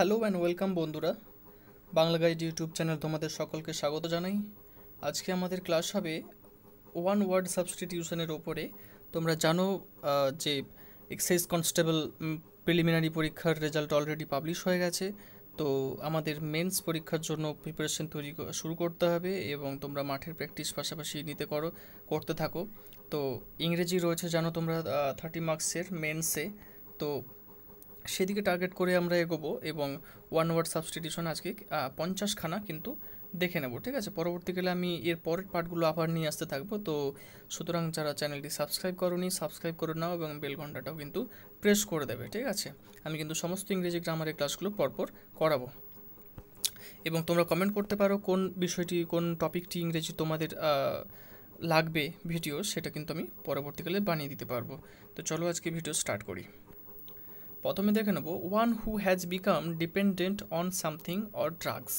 Hello and welcome বন্ধুরা Bangla guide YouTube channel তোমাদের সকলকে স্বাগত জানাই আজকে আমাদের ক্লাস হবে ওয়ান ওয়ার্ড সাবস্টিটিউশনের ওপরে তোমরা জানো যে এক্সাইজ কনস্টেবল প্রিলিমিনারি পরীক্ষার রেজাল্ট অলরেডি পাবলিশ হয়ে গেছে তো আমাদের মেন্স পরীক্ষার জন্য প্রিপারেশন তৈরি শুরু করতে হবে এবং তোমরা মাঠের প্র্যাকটিস পাশাপাশি নিতে করো করতে থাকো তো ইংরেজি রয়েছে জানো তোমরা থার্টি মার্কসের মেন্সে তো সেদিকে টার্গেট করে আমরা এগোবো এবং ওয়ান ওয়ার্ড সাবস্টিটিউশন আজকে পঞ্চাশখানা কিন্তু দেখে নেব ঠিক আছে পরবর্তীকালে আমি এর পরের পার্টগুলো আবার নিয়ে আসতে থাকবো তো সুতরাং যারা চ্যানেলটি সাবস্ক্রাইব করনি সাবস্ক্রাইব করে নাও এবং বেল কিন্তু প্রেস করে দেবে ঠিক আছে আমি কিন্তু সমস্ত ইংরেজি গ্রামারের ক্লাসগুলো পরপর করাবো এবং তোমরা কমেন্ট করতে পারো কোন বিষয়টি কোন টপিকটি ইংরেজি তোমাদের লাগবে ভিডিও সেটা কিন্তু আমি পরবর্তীকালে বানিয়ে দিতে পারবো তো চলো আজকে ভিডিও স্টার্ট করি প্রথমে দেখে নেবো one who has become dependent on something or drugs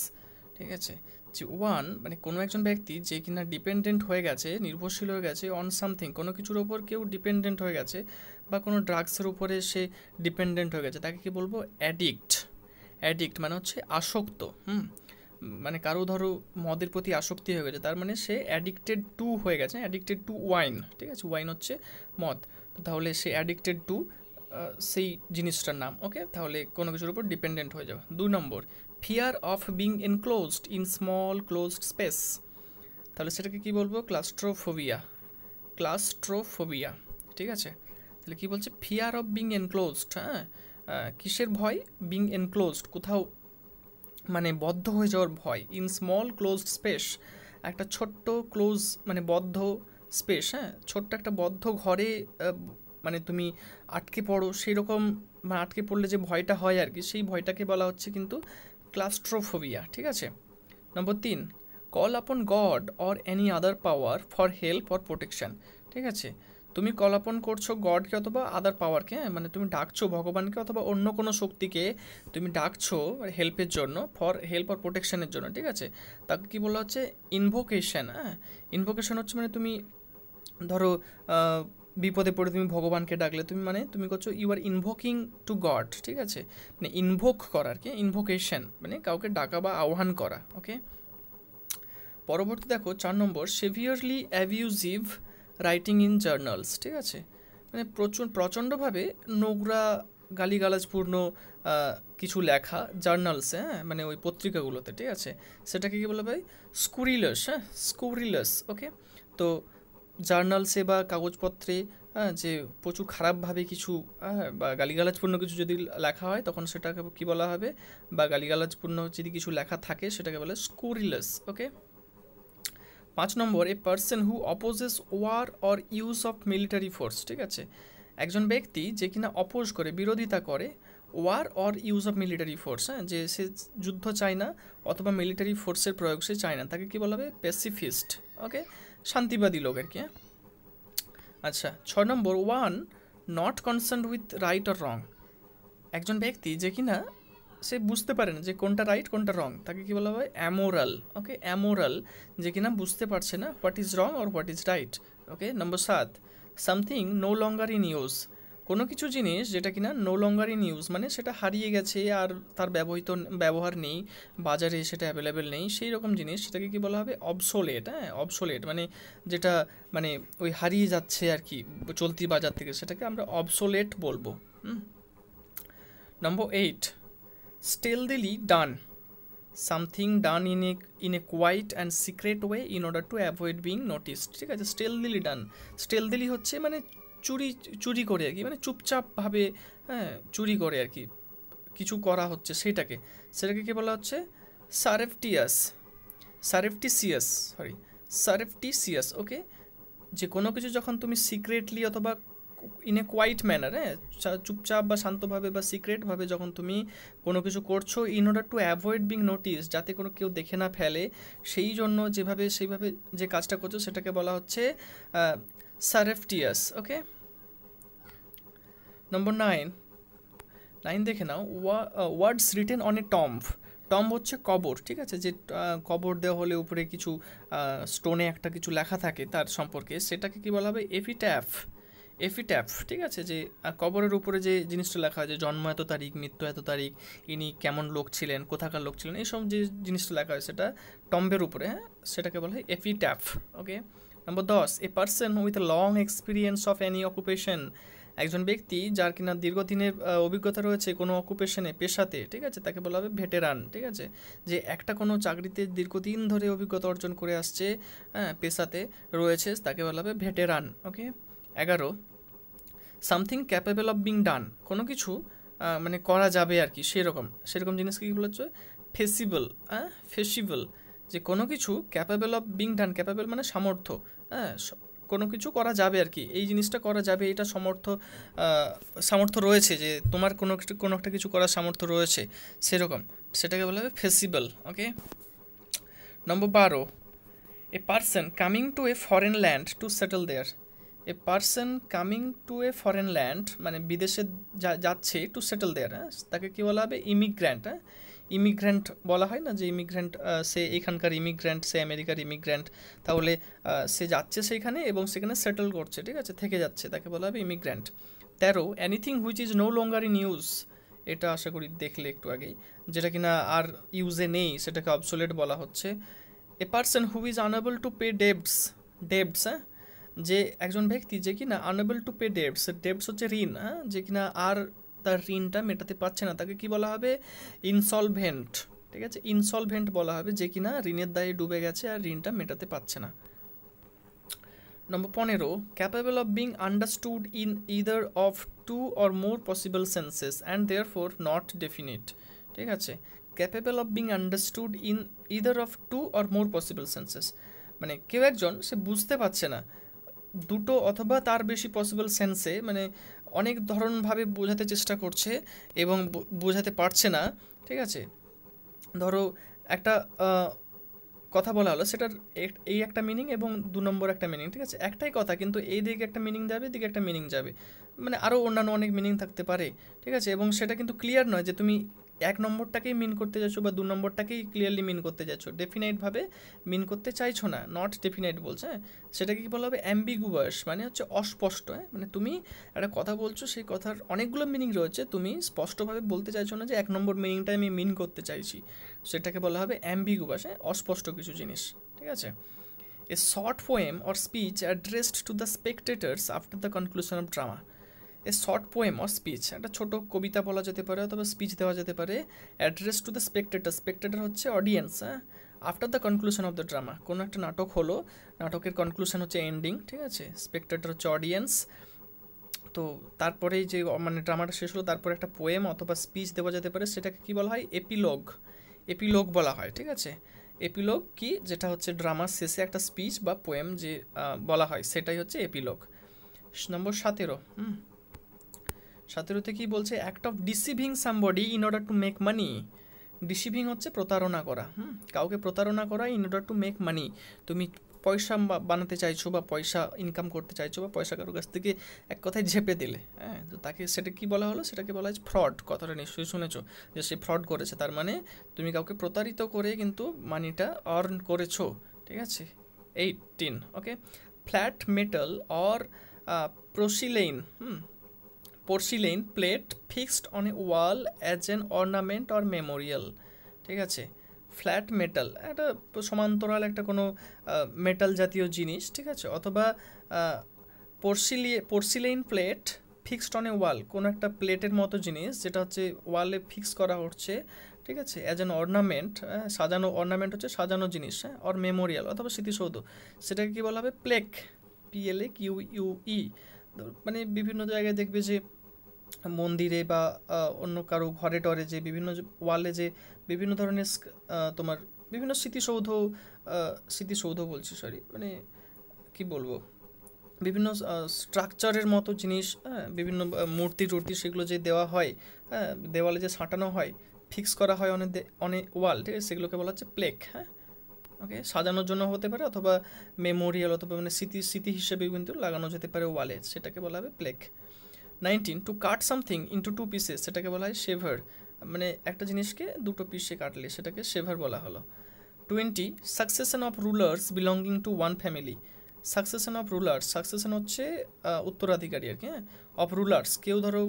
ঠিক আছে যে ওয়ান মানে কোনো একজন ব্যক্তি যে কিনা ডিপেন্ডেন্ট হয়ে গেছে নির্ভরশীল হয়ে গেছে অন সামথিং কোনো কিছুর ওপর কেউ ডিপেন্ডেন্ট হয়ে গেছে বা কোনো ড্রাগসের উপরে সে ডিপেন্ডেন্ট হয়ে গেছে তাকে কি বলবো অ্যাডিক্ট অ্যাডিক্ট মানে হচ্ছে আসক্ত হুম মানে কারো ধরো মদের প্রতি আসক্তি হয়ে গেছে তার মানে সে অ্যাডিক্টেড টু হয়ে গেছে অ্যাডিক্টেড টু ওয়াইন ঠিক আছে ওয়াইন হচ্ছে মদ তাহলে সে অ্যাডিক্টেড টু সেই জিনিসটার নাম ওকে তাহলে কোনো কিছুর উপর ডিপেন্ডেন্ট হয়ে যাবে দু নম্বর fear of being enclosed in small closed space তাহলে সেটাকে কী বলবো ক্লাস্ট্রোফোবিয়া ক্লাস্ট্রোফোবিয়া ঠিক আছে তাহলে কী বলছে ফিয়ার অফ বিং এনক্লোজড হ্যাঁ কিসের ভয় বিং এনক্লোজড কোথাও মানে বদ্ধ হয়ে যাওয়ার ভয় ইন স্মল ক্লোজড স্পেস একটা ছোট্ট ক্লোজ মানে বদ্ধ স্পেস হ্যাঁ ছোট্ট একটা বদ্ধ ঘরে মানে তুমি আটকে পড়ো সেই রকম মানে আটকে পড়লে যে ভয়টা হয় আর কি সেই ভয়টাকে বলা হচ্ছে কিন্তু ক্লাস্ট্রোফোবিয়া ঠিক আছে নম্বর তিন call upon god or any other power for help or protection ঠিক আছে তুমি কল আপন করছো গডকে অথবা আদার পাওয়ারকে হ্যাঁ, মানে তুমি ডাকছো ভগবানকে অথবা অন্য কোনো শক্তিকে তুমি ডাকছো হেল্পের জন্য ফর হেল্প অর প্রোটেকশানের জন্য ঠিক আছে তাকে কী বলা হচ্ছে ইনভোকেশান হ্যাঁ ইনভোকেশান হচ্ছে মানে তুমি ধরো বিপদে পড়ে তুমি ভগবানকে ডাকলে তুমি মানে তুমি করছো you are invoking to god ঠিক আছে মানে ইনভোক করার কি ইনভোকেশন মানে কাউকে ডাকা বা আহ্বান করা ওকে পরবর্তী দেখো চার নম্বর severely abusive writing in journals ঠিক আছে মানে প্রচুর প্রচণ্ডভাবে নোংরা গালিগালাজপূর্ণ কিছু লেখা জার্নালসে হ্যাঁ মানে ওই পত্রিকাগুলোতে ঠিক আছে সেটাকে কী বলে ভাই স্কুরিলস হ্যাঁ স্কুরিলস ওকে তো জার্নালসে বা কাগজপত্রে হ্যাঁ, যে প্রচুর খারাপভাবে কিছু হ্যাঁ, বা গালিগালাজপূর্ণ কিছু যদি লেখা হয় তখন সেটাকে কি বলা হবে বা গালিগালাজপূর্ণ যদি কিছু লেখা থাকে সেটাকে বলে স্কোরিলেস ওকে পাঁচ নম্বর a person who opposes war or use of military force ঠিক আছে একজন ব্যক্তি যে কিনা অপোজ করে বিরোধিতা করে war or use of military force হ্যাঁ যে সে যুদ্ধ চায় না অথবা মিলিটারি ফোর্সের প্রয়োগ সে চায় না তাকে কী বলা হবে পেসিফিস্ট ওকে শান্তিবাদী লোক আর কি হ্যাঁ? আচ্ছা ছয় নম্বর one not concern with right or wrong একজন ব্যক্তি যে কি না সে বুঝতে পারে না যে কোনটা রাইট কোনটা রং তাকে কি বলা হয় অ্যামোরাল ওকে অ্যামোরাল যে কি না বুঝতে পারছে না what is wrong or what is right okay নম্বর সাত something no longer in use কোনো কিছু জিনিস যেটা কিনা নো লঙ্গার ইন ইউজ মানে সেটা হারিয়ে গেছে আর তার ব্যবহৃত ব্যবহার নেই বাজারে সেটা অ্যাভেলেবেল নেই সেই রকম জিনিস সেটাকে কি বলা হবে অবসোলেট হ্যাঁ অবসোলেট মানে যেটা মানে ওই হারিয়ে যাচ্ছে আর কি চলতি বাজার থেকে সেটাকে আমরা অবসোলেট বলবো নম্বর এইট দিলি done something done in a in a quiet and secret way in order to avoid being notice ঠিক আছে স্টেল দিলি ডান স্টেল দিলি হচ্ছে মানে চুরি চুরি করে আর কি মানে চুপচাপভাবে হ্যাঁ চুরি করে আর কি কিছু করা হচ্ছে সেটাকে সেটাকে কী বলা হচ্ছে সারেফটিয়াস সারেফটিসিয়াস সরি সারেফটিসিয়াস ওকে যে কোনো কিছু যখন তুমি সিক্রেটলি অথবা ইন এ কোয়াইট ম্যানার হ্যাঁ চুপচাপ বা শান্তভাবে বা সিক্রেটভাবে যখন তুমি কোনো কিছু করছো in order to avoid being notice যাতে কোনো কেউ দেখে না ফেলে সেই জন্য যেভাবে সেইভাবে যে কাজটা করছো সেটাকে বলা হচ্ছে সারেফটিয়াস ওকে নম্বর নাইন নাইন দেখে নাও words written on a tomb tomb হচ্ছে কবর ঠিক আছে যে কবর দেওয়া হলে উপরে কিছু স্টোনে একটা কিছু লেখা থাকে তার সম্পর্কে সেটাকে কি বলা হবে এফিট্যাফ এফিট্যাফ ঠিক আছে যে কবরের উপরে যে জিনিসটা লেখা হয় যে জন্ম এত তারিখ মৃত্যু এত তারিখ ইনি কেমন লোক ছিলেন কোথাকার লোক ছিলেন এইসব যে জিনিসটা লেখা হয় সেটা টম্বের উপরে হ্যাঁ সেটাকে বলা হয় এফিট্যাফ ওকে নম্বর দশ a person with long experience of any occupation একজন ব্যক্তি যার কিনা দীর্ঘদিনের অভিজ্ঞতা রয়েছে কোনো অকুপেশনে পেশাতে ঠিক আছে তাকে বলা হবে ভেটেরান ঠিক আছে যে একটা কোনো চাকরিতে দীর্ঘদিন ধরে অভিজ্ঞতা অর্জন করে আসছে হ্যাঁ পেশাতে রয়েছে তাকে বলা হবে ভেটেরান ওকে এগারো something capable of being done কোনো কিছু মানে করা যাবে আর কি সেরকম সেরকম জিনিসকে কী বলেছ ফেসিবল হ্যাঁ ফেসিবল যে কোনো কিছু capable of being done capable মানে সামর্থ্য হ্যাঁ কোনো কিছু করা যাবে আর কি এই জিনিসটা করা যাবে এটা সমর্থ সামর্থ্য রয়েছে যে তোমার কোনো কোনো একটা কিছু করার সামর্থ্য রয়েছে সেরকম সেটাকে বলা হবে ফেসিবল ওকে নম্বর বারো a person coming to a foreign land to settle there a person coming to a foreign land মানে বিদেশে যাচ্ছে টু সেটেল দেয়ার হ্যাঁ তাকে কী বলা হবে ইমিগ্র্যান্ট হ্যাঁ ইমিগ্র্যান্ট বলা হয় না যে ইমিগ্র্যান্ট সে এখানকার ইমিগ্র্যান্ট সে আমেরিকার ইমিগ্র্যান্ট তাহলে সে যাচ্ছে সেইখানে এবং সেখানে সেটেল করছে ঠিক আছে থেকে যাচ্ছে তাকে বলা হবে ইমিগ্র্যান্ট তেরো anything which is no longer in use এটা আশা করি দেখলে একটু আগেই যেটা কিনা আর ইউজে নেই সেটাকে অবসোলেট বলা হচ্ছে a person who is unable to pay debts debts হ্যাঁ যে একজন ব্যক্তি যে কিনা unable to pay debts debts হচ্ছে ঋণ হ্যাঁ যে কিনা আর তার ঋণটা মেটাতে পারছে না তাকে কি বলা হবে ইনসলভেন্ট ঠিক আছে ইনসলভেন্ট বলা হবে যে কিনা ঋণের দায়ে ডুবে গেছে আর ঋণটা মেটাতে পারছে না নম্বর পনেরো capable of being understood in either of two or more possible senses and therefore not definite ঠিক আছে capable of being understood in either of two or more possible senses মানে কেউ একজন সে বুঝতে পারছে না দুটো অথবা তার বেশি পসিবল সেন্সে মানে অনেক ধরনভাবে বোঝাতে চেষ্টা করছে এবং বোঝাতে পারছে না ঠিক আছে ধরো একটা কথা বলা হলো সেটার এই একটা মিনিং এবং দু নম্বর একটা মিনিং ঠিক আছে একটাই কথা কিন্তু এই দিকে একটা মিনিং যাবে এদিকে একটা মিনিং যাবে মানে আরও অন্যান্য অনেক মিনিং থাকতে পারে ঠিক আছে এবং সেটা কিন্তু ক্লিয়ার নয় যে তুমি এক নম্বরটাকেই মিন করতে যাচ্ছ বা দু নম্বরটাকেই ক্লিয়ারলি মিন করতে যাচ্ছ ডেফিনাইটভাবে মিন করতে চাইছো না নট ডেফিনাইট বলছে হ্যাঁ? সেটাকে কি বলা হবে অ্যাম্বিগুয়াস মানে হচ্ছে অস্পষ্ট হ্যাঁ মানে তুমি একটা কথা বলছো সেই কথার অনেকগুলো মিনিং রয়েছে তুমি স্পষ্টভাবে বলতে চাইছো না যে এক নম্বর মিনিংটা আমি মিন করতে চাইছি সেটাকে বলা হবে অ্যাম্বিগুয়াস হ্যাঁ অস্পষ্ট কিছু জিনিস ঠিক আছে a short poem or speech addressed to the spectators after the conclusion of drama a short poem or speech একটা ছোট কবিতা বলা যেতে পারে অথবা স্পিচ দেওয়া যেতে পারে address to the spectator spectator হচ্ছে অডিয়েন্স হ্যাঁ after the conclusion of the drama কোনো একটা নাটক হলো নাটকের কনক্লুশন হচ্ছে এন্ডিং ঠিক আছে স্পেক্টেটার হচ্ছে অডিয়েন্স তো তারপরে যে মানে ড্রামাটা শেষ হলো তারপরে একটা পোয়েম অথবা স্পিচ দেওয়া যেতে পারে সেটাকে কী বলা হয় এপিলগ এপিলগ বলা হয় ঠিক আছে এপিলগ কি যেটা হচ্ছে ড্রামার শেষে একটা স্পিচ বা পোয়েম যে বলা হয় সেটাই হচ্ছে এপিলগ নম্বর সতেরো হুম সতেরোতে কি বলছে act of deceiving somebody in order to make money deceiving হচ্ছে প্রতারণা করা হুম কাউকে প্রতারণা করা in order to make money তুমি পয়সা বানাতে চাইছো বা পয়সা ইনকাম করতে চাইছো বা পয়সা কারোর কাছ থেকে এক কথায় ঝেপে দিলে হ্যাঁ তো তাকে সেটা কি বলা হলো সেটাকে বলা হয় ফ্রড কথাটা নিশ্চয়ই শুনেছো যে সে ফ্রড করেছে তার মানে তুমি কাউকে প্রতারিত করে কিন্তু মানিটা আর্ন করেছো ঠিক আছে eighteen okay flat metal or porcelain hmm porcelain plate fixed on a wall as an ornament or memorial ঠিক আছে ফ্ল্যাট মেটাল একটা সমান্তরাল একটা কোনো মেটাল জাতীয় জিনিস ঠিক আছে অথবা porcelain porcelain plate fixed on a wall কোনো একটা প্লেটের মতো জিনিস যেটা হচ্ছে ওয়ালে ফিক্স করা হচ্ছে ঠিক আছে অ্যাজ অ্যান অর্নামেন্ট সাজানো অর্নামেন্ট হচ্ছে সাজানো জিনিস হ্যাঁ অর মেমোরিয়াল অথবা স্মৃতিসৌধ সেটাকে কী বলা হবে plaque PLA Q U E মানে বিভিন্ন জায়গায় দেখবে যে মন্দিরে বা অন্য কারো ঘরে টরে যে বিভিন্ন ওয়ালে যে বিভিন্ন ধরনের তোমার বিভিন্ন স্মৃতিসৌধ স্মৃতিসৌধ বলছি সরি মানে কি বলবো বিভিন্ন স্ট্রাকচারের মতো জিনিস হ্যাঁ বিভিন্ন মূর্তি টুর্তি সেগুলো যে দেওয়া হয় হ্যাঁ দেওয়ালে যে সাঁটানো হয় ফিক্স করা হয় অনেক অনেক ওয়াল ঠিক আছে সেগুলোকে বলা হচ্ছে প্লেক হ্যাঁ ওকে সাজানোর জন্য হতে পারে অথবা মেমোরিয়াল অথবা মানে স্মৃতি স্মৃতি হিসেবে কিন্তু লাগানো যেতে পারে ওয়ালে সেটাকে বলা হবে plaque nineteen to cut something into two pieces সেটাকে বলা হয় শেভার মানে একটা জিনিসকে দুটো পিসে কাটলে সেটাকে শেভার বলা হলো twenty succession of rulers belonging to one family succession of rulers succession হচ্ছে উত্তরাধিকারী আর কি হ্যাঁ অফ রুলার্স কেউ ধরো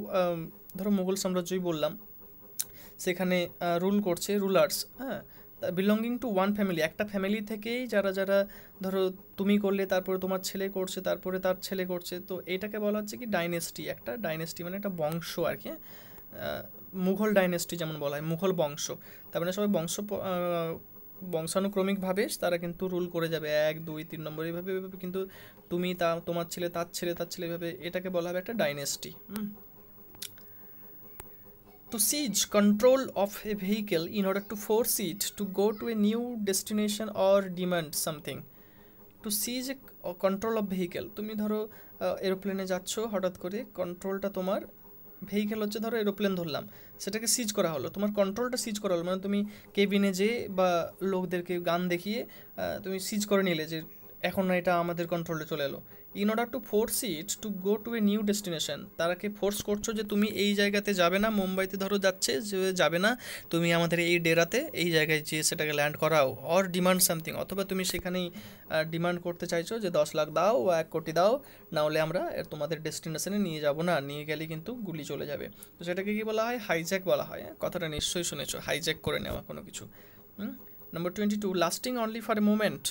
ধরো মুঘল সাম্রাজ্যই বললাম সেখানে রুল করছে রুলার্স হ্যাঁ বিলঙ্গিং টু ওয়ান ফ্যামিলি একটা ফ্যামিলি থেকেই যারা যারা ধরো তুমি করলে তারপরে তোমার ছেলে করছে তারপরে তার ছেলে করছে তো এটাকে বলা হচ্ছে কি ডাইনেস্টি একটা ডাইনেস্টি মানে একটা বংশ আর কি মুঘল ডাইনেস্টি যেমন বলা হয় মুঘল বংশ তার মানে সবাই বংশ বংশানুক্রমিকভাবে তারা কিন্তু রুল করে যাবে এক দুই তিন নম্বর এইভাবে কিন্তু তুমি তা তোমার ছেলে তার ছেলে তার ছেলে এভাবে এটাকে বলা হবে একটা dynasty hmm to seize control of a vehicle in order to force it to go to a new destination or demand something to seize uh, control of vehicle তুমি ধরো এরোপ্লেনে যাচ্ছ হঠাৎ করে কন্ট্রোলটা তোমার ভেহিকেল হচ্ছে ধরো এরোপ্লেন ধরলাম সেটাকে সিজ করা হলো তোমার কন্ট্রোলটা সিজ করা হলো মানে তুমি কেবিনে যে বা লোকদেরকে গান দেখিয়ে তুমি সিজ করে নিলে যে এখন এটা আমাদের কন্ট্রোলে চলে এলো in order to force it to go to a new destination তারাকে ফোর্স করছো যে তুমি এই জায়গাতে যাবে না মুম্বাইতে ধরো যাচ্ছে যে যাবে না তুমি আমাদের এই ডেরাতে এই জায়গায় যেয়ে সেটাকে ল্যান্ড করাও অর ডিমান্ড সামথিং অথবা তুমি সেখানেই ডিমান্ড করতে চাইছো যে দশ লাখ দাও বা এক কোটি দাও না হলে আমরা তোমাদের ডেস্টিনেশনে নিয়ে যাব না নিয়ে গেলে কিন্তু গুলি চলে যাবে তো সেটাকে কী বলা হয় হাইজ্যাক বলা হয় হ্যাঁ? কথাটা নিশ্চয়ই শুনেছো হাইজ্যাক করে নেওয়া কোনো কিছু number twenty two lasting only for a moment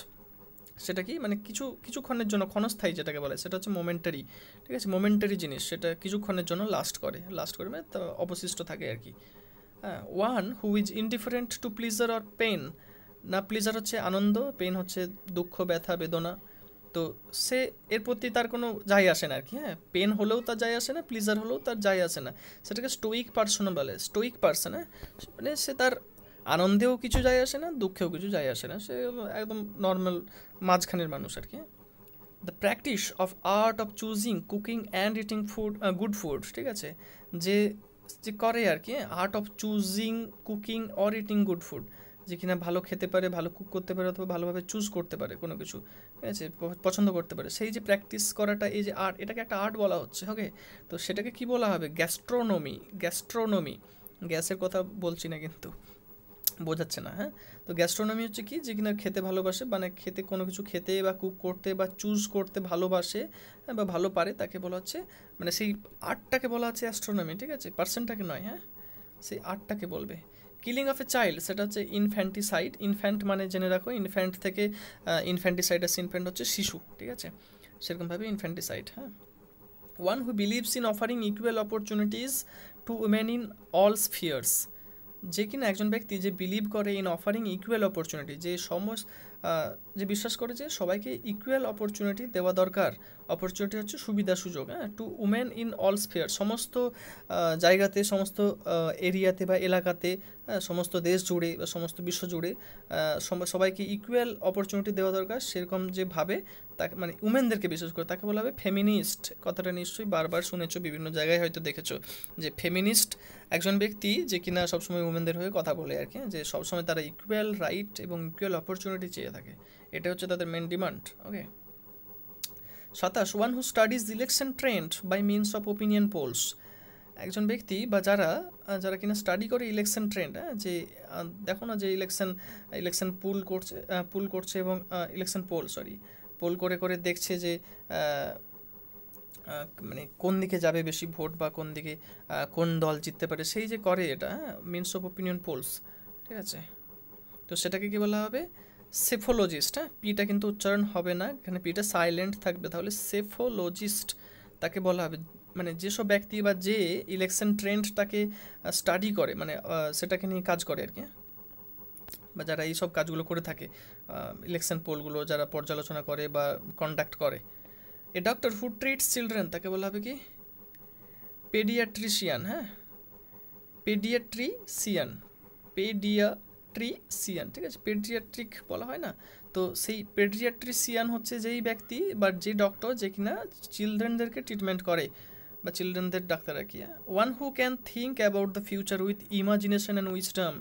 সেটা কি মানে কিছু কিছুক্ষণের জন্য ক্ষণস্থায়ী যেটাকে বলে সেটা হচ্ছে মোমেন্টারি ঠিক আছে মোমেন্টারি জিনিস সেটা কিছুক্ষণের জন্য লাস্ট করে লাস্ট করে মানে অবশিষ্ট থাকে আর কি হ্যাঁ one who is indifferent to pleasure or pain না প্লিজার হচ্ছে আনন্দ পেন হচ্ছে দুঃখ ব্যথা বেদনা তো সে এর প্রতি তার কোনো যাই আসে না আর কি হ্যাঁ পেন হলেও তার যাই আসে না প্লিজার হলেও তার যাই আসে না সেটাকে স্টোইক পার্সন বলে স্টোইক পার্সন হ্যাঁ মানে সে তার আনন্দেও কিছু যায় আসে না দুঃখেও কিছু যায় আসে না সে একদম নর্মাল মাঝখানের মানুষ আর কি the practice of art of choosing cooking and eating food good food ঠিক আছে যে যে করে আর কি art of choosing cooking or eating good food যে কিনা ভালো খেতে পারে ভালো কুক করতে পারে অথবা ভালোভাবে চুজ করতে পারে কোনো কিছু ঠিক আছে পছন্দ করতে পারে সেই যে প্র্যাকটিস করাটা এই যে আর্ট এটাকে একটা আর্ট বলা হচ্ছে ওকে তো সেটাকে কি বলা হবে গ্যাস্ট্রোনমি গ্যাস্ট্রোনমি গ্যাসের কথা বলছি না কিন্তু বোঝাচ্ছে না হ্যাঁ তো গ্যাস্ট্রোনমি হচ্ছে কি যে কিনা খেতে ভালোবাসে মানে খেতে কোনো কিছু খেতে বা কুক করতে বা চুজ করতে ভালোবাসে হ্যাঁ, বা ভালো পারে তাকে বলা হচ্ছে মানে সেই আর্টটাকে বলা আছে অ্যাস্ট্রোনমি ঠিক আছে পার্সেন্টটাকে নয় হ্যাঁ সেই আর্টটাকে বলবে কিলিং অফ এ চাইল্ড সেটা হচ্ছে ইনফ্যান্টিসাইড ইনফ্যান্ট মানে জেনে রাখো ইনফ্যান্ট থেকে ইনফ্যান্টিসাইড আছে ইনফ্যান্ট হচ্ছে শিশু ঠিক আছে সেরকমভাবে ইনফ্যান্টিসাইড হ্যাঁ one who believes in offering equal opportunities to women in all spheres যে কিনা একজন ব্যক্তি যে বিলিভ করে ইন অফারিং ইকুয়াল অপরচুনিটি যে সমস্ত যে বিশ্বাস করে যে সবাইকে ইকুয়াল অপরচুনিটি দেওয়া দরকার অপরচুনিটি হচ্ছে সুবিধা সুযোগ হ্যাঁ to women in all sphere সমস্ত জায়গাতে সমস্ত এরিয়াতে বা এলাকাতে হ্যাঁ? সমস্ত দেশ জুড়ে বা সমস্ত বিশ্ব জুড়ে সবাইকে ইকুয়াল অপরচুনিটি দেওয়া দরকার সেরকম যেভাবে তাকে মানে উমেনদেরকে বিশ্বাস করে তাকে বলা হবে ফেমিনিস্ট কথাটা নিশ্চয়ই বারবার শুনেছো বিভিন্ন জায়গায় হয়তো দেখেছো যে ফেমিনিস্ট একজন ব্যক্তি যে কিনা সবসময় উমেনদের হয়ে কথা বলে আর কি যে সবসময় তারা ইকুয়াল রাইট এবং ইকুয়াল অপরচুনিটি চেয়ে দিয়ে থাকে এটা হচ্ছে তাদের মেন ডিমান্ড ওকে সাতাশ one who studies election trend by means of opinion polls একজন ব্যক্তি বা যারা যারা কিনা স্টাডি করে ইলেকশন ট্রেন্ড হ্যাঁ যে দেখো না যে ইলেকশন ইলেকশন পুল করছে পুল করছে এবং ইলেকশন পোল সরি পোল করে করে দেখছে যে মানে কোন দিকে যাবে বেশি ভোট বা কোন দিকে কোন দল জিততে পারে সেই যে করে এটা মিনস অফ ওপিনিয়ন পোলস ঠিক আছে তো সেটাকে কী বলা হবে সেফোলজিস্ট হ্যাঁ পিটা কিন্তু উচ্চারণ হবে না এখানে পিটা সাইলেন্ট থাকবে তাহলে সেফোলজিস্ট তাকে বলা হবে মানে যেসব ব্যক্তি বা যে ইলেকশন ট্রেন্ডটাকে স্টাডি করে মানে সেটাকে নিয়ে কাজ করে আর কি হ্যাঁ? বা যারা এই সব কাজগুলো করে থাকে ইলেকশন পোলগুলো যারা পর্যালোচনা করে বা কন্ডাক্ট করে a doctor who treats children তাকে বলা হবে কি পেডিয়াট্রিশিয়ান হ্যাঁ পেডিয়াট্রিসিয়ান পেডিয়া পেড্রিয়াট্রিসিয়ান ঠিক আছে পেড্রিয়াট্রিক বলা হয় না তো সেই পেড্রিয়াট্রিসিয়ান হচ্ছে যেই ব্যক্তি বা যে ডক্টর যে কিনা চিলড্রেনদেরকে ট্রিটমেন্ট করে বা চিলড্রেনদের ডাক্তার আর কি one who can think about the future with imagination and wisdom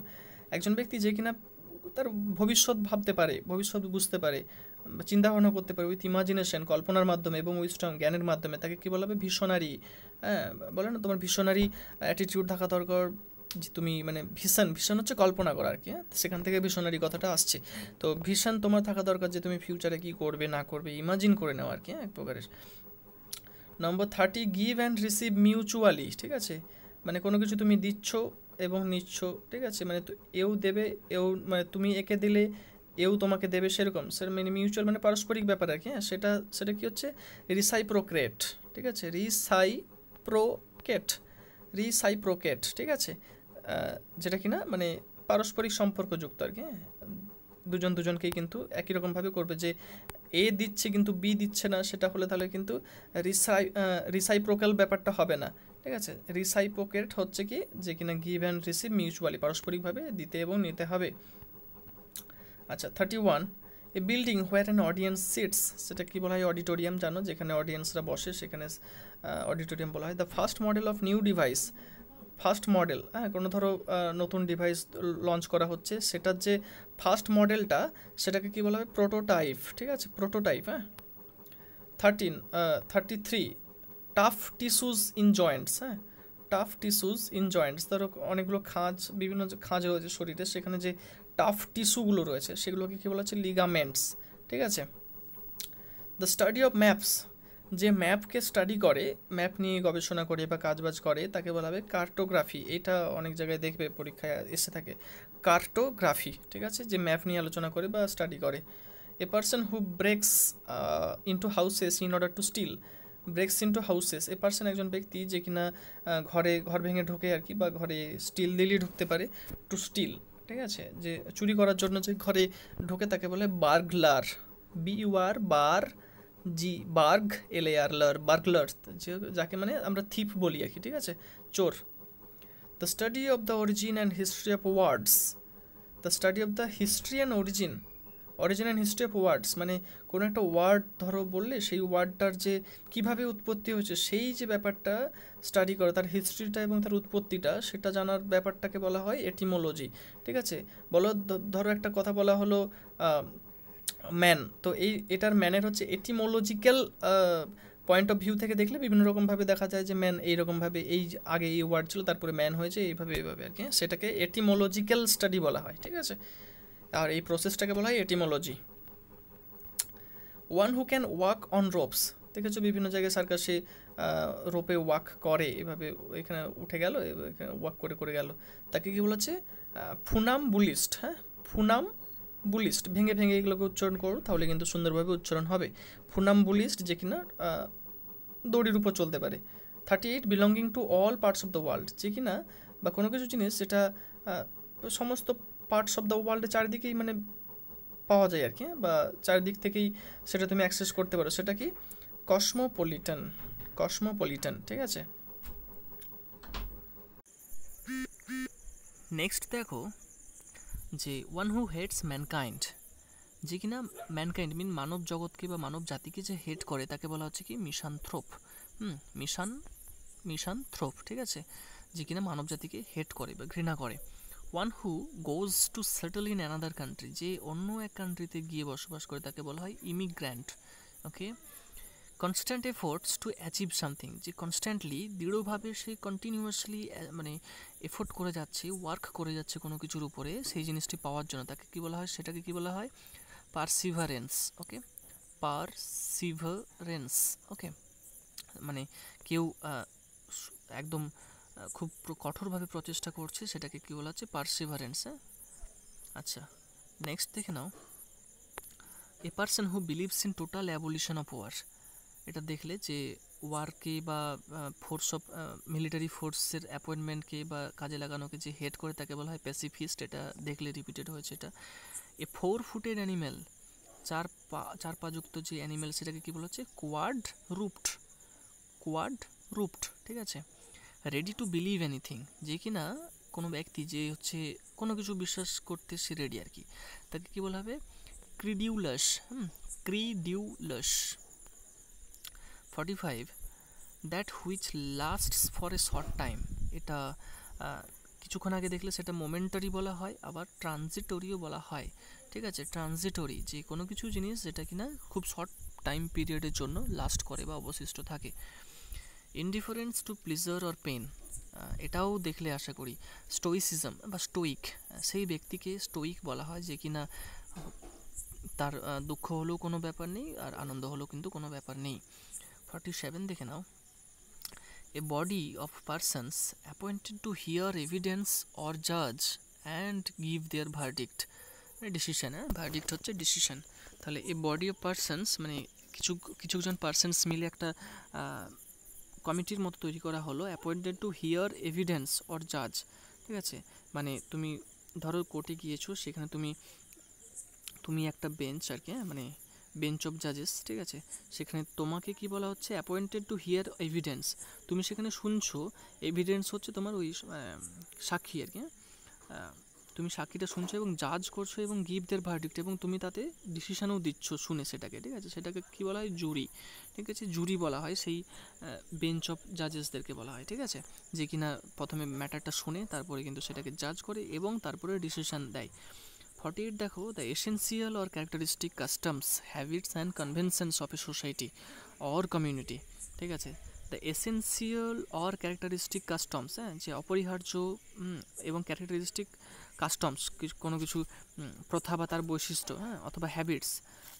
একজন ব্যক্তি যে কিনা তার ভবিষ্যৎ ভাবতে পারে ভবিষ্যৎ বুঝতে পারে চিন্তা ভাবনা করতে পারে উইথ ইমাজিনেশন কল্পনার মাধ্যমে এবং উইস্টম জ্ঞানের মাধ্যমে তাকে কী বলা হবে ভিশনারি হ্যাঁ বলে না তোমার ভিশনারি অ্যাটিটিউড থাকা দরকার যে তুমি মানে ভীষণ ভীষণ হচ্ছে কল্পনা করা আর কি হ্যাঁ সেখান থেকে এই কথাটা আসছে তো ভীষণ তোমার থাকা দরকার যে তুমি ফিউচারে কী করবে না করবে ইমাজিন করে নেওয়া আর কি হ্যাঁ, এক প্রকারের নম্বর thirty give and receive mutually ঠিক আছে মানে কোনো কিছু তুমি দিচ্ছ এবং নিচ্ছ ঠিক আছে মানে এও দেবে এও মানে তুমি একে দিলে এও তোমাকে দেবে সেরকম সে মানে মিউচুয়াল মানে পারস্পরিক ব্যাপার আর কি হ্যাঁ সেটা সেটা কী হচ্ছে রিসাইপ্রোক্রেট ঠিক আছে রিসাইপ্রোকেট রিসাইপ্রোকেট ঠিক আছে যেটা কিনা মানে পারস্পরিক সম্পর্কযুক্ত আর কি হ্যাঁ। দুজন দুজনকেই কিন্তু একই রকমভাবে করবে যে এ দিচ্ছে কিন্তু বি দিচ্ছে না সেটা হলে তাহলে কিন্তু রিসাই রিসাইপ্রোকাল ব্যাপারটা হবে না ঠিক আছে রিসাইপ্রোকেট হচ্ছে কি যে কিনা গিভ অ্যান্ড রিসিভ মিউচুয়ালি পারস্পরিকভাবে দিতে এবং নিতে হবে আচ্ছা thirty one a building where an audience sits সেটা কি বলা হয় অডিটোরিয়াম জানো যেখানে অডিয়েন্সরা বসে সেখানে অডিটোরিয়াম বলা হয় the first model of new device first model হ্যাঁ কোনো ধরো নতুন ডিভাইস লঞ্চ করা হচ্ছে সেটার যে ফার্স্ট মডেলটা সেটাকে কী বলা হয় প্রোটোটাইপ ঠিক আছে প্রোটোটাইপ হ্যাঁ thirteen thirty three tough tissues in joints হ্যাঁ টাফ টিস্যুজ ইন জয়েন্টস ধরো অনেকগুলো খাঁজ বিভিন্ন যে খাঁজ রয়েছে শরীরে সেখানে যে টাফ টিস্যুগুলো রয়েছে সেগুলোকে কী বলা হচ্ছে লিগামেন্টস ঠিক আছে দ্য স্টাডি অফ ম্যাপস যে ম্যাপকে স্টাডি করে ম্যাপ নিয়ে গবেষণা করে বা কাজবাজ করে তাকে বলা হবে কার্টোগ্রাফি এটা অনেক জায়গায় দেখবে পরীক্ষায় এসে থাকে কার্টোগ্রাফি ঠিক আছে যে ম্যাপ নিয়ে আলোচনা করে বা স্টাডি করে a person who breaks into houses in order to steal breaks into houses a person একজন ব্যক্তি যে কিনা ঘরে ঘর ভেঙে ঢোকে আর কি বা ঘরে স্টিল দিলেই ঢুকতে পারে টু স্টিল ঠিক আছে যে চুরি করার জন্য যে ঘরে ঢোকে তাকে বলে বার্গলার আর বার জি বার্গ এলে আর লার বার্গলার যাকে মানে আমরা থিপ বলি আর কি ঠিক আছে চোর the study of the origin and history of words the study of the history and origin origin and history of words মানে কোনো একটা ওয়ার্ড ধরো বললে সেই ওয়ার্ডটার যে কিভাবে উৎপত্তি হয়েছে সেই যে ব্যাপারটা স্টাডি করে তার হিস্ট্রিটা এবং তার উৎপত্তিটা সেটা জানার ব্যাপারটাকে বলা হয় এটিমোলজি ঠিক আছে বলো ধরো একটা কথা বলা হলো ম্যান তো এই এটার ম্যানের হচ্ছে এটিমোলজিক্যাল পয়েন্ট অফ ভিউ থেকে দেখলে বিভিন্ন রকমভাবে দেখা যায় যে ম্যান এইরকমভাবে এই আগে এই ওয়ার্ড ছিল তারপরে ম্যান হয়েছে এইভাবে এইভাবে আর কি সেটাকে এটিমোলজিক্যাল স্টাডি বলা হয় ঠিক আছে আর এই প্রসেসটাকে বলা হয় etymology one who can walk on ropes দেখেছো বিভিন্ন জায়গায় সার্কাসে রোপে ওয়াক করে এভাবে এখানে উঠে গেল এখানে ওয়াক করে করে গেল তাকে কি বলেছে ফুনাম বুলিস্ট হ্যাঁ ফুনাম বুলিস্ট ভেঙে ভেঙে এগুলোকে উচ্চারণ করো তাহলে কিন্তু সুন্দরভাবে উচ্চারণ হবে ফুনাম বুলিস্ট যে কিনা দড়ির উপর চলতে পারে thirty eight belonging to all parts of the world যে কিনা বা কোনো কিছু জিনিস সেটা সমস্ত পার্টস অফ দ্য ওয়ার্ল্ডে চারিদিকেই মানে পাওয়া যায় আর কি হ্যাঁ? বা চারিদিক থেকেই সেটা তুমি অ্যাক্সেস করতে পারো সেটা কি কসমোপলিটন কসমোপলিটন ঠিক আছে নেক্সট দেখো যে ওয়ান হু হেটস ম্যানকাইন্ড যে কিনা ম্যানকাইন্ড মিন মানব জগৎকে বা মানব জাতিকে যে হেট করে তাকে বলা হচ্ছে কি মিশান থ্রোপ হুম মিশান মিশান থ্রোপ ঠিক আছে যে কিনা মানব জাতিকে হেট করে বা ঘৃণা করে one who goes to settle in another country যে অন্য এক কান্ট্রিতে গিয়ে বসবাস করে তাকে বলা হয় immigrant okay constant efforts to achieve something যে কনস্ট্যান্টলি দৃঢ়ভাবে সে কন্টিনিউয়াসলি মানে এফোর্ট করে যাচ্ছে ওয়ার্ক করে যাচ্ছে কোনো কিছুর উপরে সেই জিনিসটি পাওয়ার জন্য তাকে কী বলা হয় সেটাকে কী বলা হয় পারসিভারেন্স ওকে পারসিভারেন্স ওকে মানে কেউ একদম খুব কঠোরভাবে প্রচেষ্টা করছে সেটাকে কী বলা হচ্ছে পারসিভারেন্স হ্যাঁ? আচ্ছা নেক্সট দেখে নাও a person who believes in total abolition of war এটা দেখলে যে ওয়ারকে বা ফোর্স অফ মিলিটারি ফোর্সের অ্যাপয়েন্টমেন্টকে বা কাজে লাগানোকে যে হেড করে তাকে বলা হয় প্যাসিফিস্ট এটা দেখলে রিপিটেড হয়েছে এটা এ ফোর ফুটেড অ্যানিম্যাল চার পা চার যুক্ত যে অ্যানিম্যাল সেটাকে কী বলা হচ্ছে কোয়াড রুপড কোয়াড রুপড ঠিক আছে রেডি টু বিলিভ এনিথিং যে কি না কোনো ব্যক্তি যে হচ্ছে কোনো কিছু বিশ্বাস করতে সে রেডি আর কি তাকে কী বলা হবে credulous hmm credulous 45 that which last for a short time এটা কিছুক্ষণ আগে দেখলে সেটা মোমেন্টারি বলা হয় আবার ট্রানজিটরিও বলা হয় ঠিক আছে ট্রানজিটরি যে কোনো কিছু জিনিস যেটা কিনা খুব শর্ট টাইম পিরিয়ডের জন্য লাস্ট করে বা অবশিষ্ট থাকে indifference to pleasure or pain এটাও দেখলে আশা করি স্টোইসিজম বা স্টোইক সেই ব্যক্তিকে স্টোইক বলা হয় যে কিনা তার দুঃখ হলেও কোনো ব্যাপার নেই আর আনন্দ হলেও কিন্তু কোনো ব্যাপার নেই ফর্টি সেভেন দেখে নাও a body of persons appointed to hear evidence or জাজ and give their verdict decision হ্যাঁ ভার্ডিক্ট হচ্ছে ডিসিশন তাহলে এ বডি অফ পার্সনস মানে কিছু কিছুজন পার্সনস মিলে একটা কমিটির মতো তৈরি করা হলো appointed to hear evidence or জাজ ঠিক আছে মানে তুমি ধরো কোর্টে গিয়েছো সেখানে তুমি তুমি একটা বেঞ্চ আর কি হ্যাঁ? মানে বেঞ্চ অফ জাজেস ঠিক আছে সেখানে তোমাকে কি বলা হচ্ছে অ্যাপয়েন্টেড টু হিয়ার এভিডেন্স তুমি সেখানে শুনছো এভিডেন্স হচ্ছে তোমার ওই সাক্ষী আর কি হ্যাঁ? তুমি সাক্ষীটা শুনছো এবং জাজ করছো এবং গিভ ভার্ডিক্ট এবং তুমি তাতে ডিসিশানও দিচ্ছ শুনে সেটাকে ঠিক আছে সেটাকে কী বলা হয় জুরি ঠিক আছে জুরি বলা হয় সেই বেঞ্চ অফ জাজেসদেরকে বলা হয় ঠিক আছে যে কিনা প্রথমে ম্যাটারটা শুনে তারপরে কিন্তু সেটাকে জাজ করে এবং তারপরে ডিসিশান দেয় ফর্টি এইট দেখো the essential or characteristic customs habits and conventions of a society or community ঠিক আছে the essential or characteristic customs হ্যাঁ যে অপরিহার্য এবং ক্যারেক্টারিস্টিক কাস্টমস কোনো কিছু প্রথা বা তার বৈশিষ্ট্য হ্যাঁ অথবা হ্যাবিটস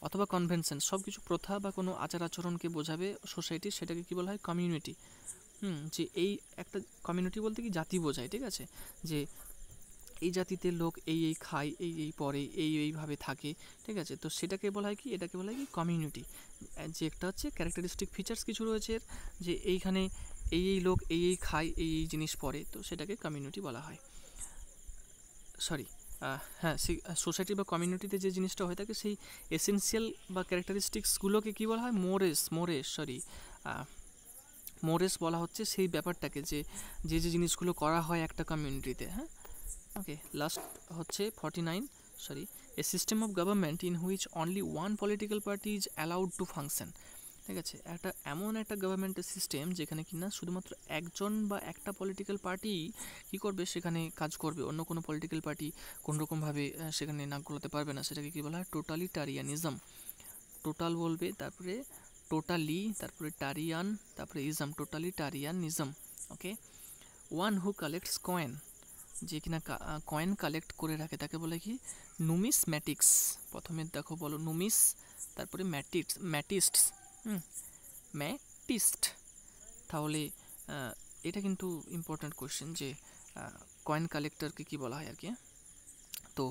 অথবা কনভেনশন সব কিছু প্রথা বা কোনো আচার আচরণকে বোঝাবে সোসাইটি সেটাকে কী বলা হয় কমিউনিটি হুম যে এই একটা কমিউনিটি বলতে কি জাতি বোঝায় ঠিক আছে যে এই জাতিতে লোক এই এই খায় এই এই পরে এই এইভাবে থাকে ঠিক আছে তো সেটাকে বলা হয় কি এটাকে বলা হয় কি কমিউনিটি যে একটা হচ্ছে ক্যারেক্টারিস্টিক ফিচার্স কিছু রয়েছে যে এইখানে এই এই লোক এই এই খায় এই এই জিনিস পরে তো সেটাকে কমিউনিটি বলা হয় সরি হ্যাঁ সেই সোসাইটি বা কমিউনিটিতে যে জিনিসটা হয়ে থাকে সেই এসেন্সিয়াল বা ক্যারেক্টারিস্টিক্সগুলোকে কী বলা হয় মোরেস মোরেস সরি মোরেস বলা হচ্ছে সেই ব্যাপারটাকে যে যে যে জিনিসগুলো করা হয় একটা কমিউনিটিতে হ্যাঁ ওকে লাস্ট হচ্ছে forty nine sorry a system of government in which only one political party is allowed to function ঠিক আছে একটা এমন একটা গভর্নমেন্টের সিস্টেম যেখানে কি না শুধুমাত্র একজন বা একটা পলিটিক্যাল পার্টি কি করবে সেখানে কাজ করবে অন্য কোনো পলিটিক্যাল পার্টি কোনোরকমভাবে সেখানে নাক গলাতে পারবে না সেটাকে কী বলা হয় টোটালিটারিয়ানিজম টোটাল বলবে তারপরে টোটালি তারপরে টারিয়ান তারপরে ism totalitarianism okay one who collects coin যে কিনা কয়েন কালেক্ট করে রাখে তাকে বলে কি ম্যাটিক্স প্রথমে দেখো বলো নুমিস তারপরে ম্যাটিক্স ম্যাটিস্টস হুম ম্যাটিস্ট তাহলে এটা কিন্তু ইম্পর্ট্যান্ট কোয়েশ্চেন যে কয়েন কালেক্টরকে কি বলা হয় আর কি হ্যাঁ? তো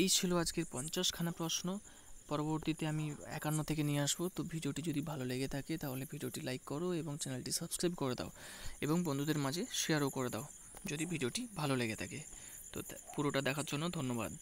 এই ছিল আজকের পঞ্চাশখানা প্রশ্ন পরবর্তীতে আমি একান্ন থেকে নিয়ে আসবো তো ভিডিওটি যদি ভালো লেগে থাকে তাহলে ভিডিওটি লাইক করো এবং চ্যানেলটি সাবস্ক্রাইব করে দাও এবং বন্ধুদের মাঝে শেয়ারও করে দাও যদি ভিডিওটি ভালো লেগে থাকে তো পুরোটা দেখার জন্য ধন্যবাদ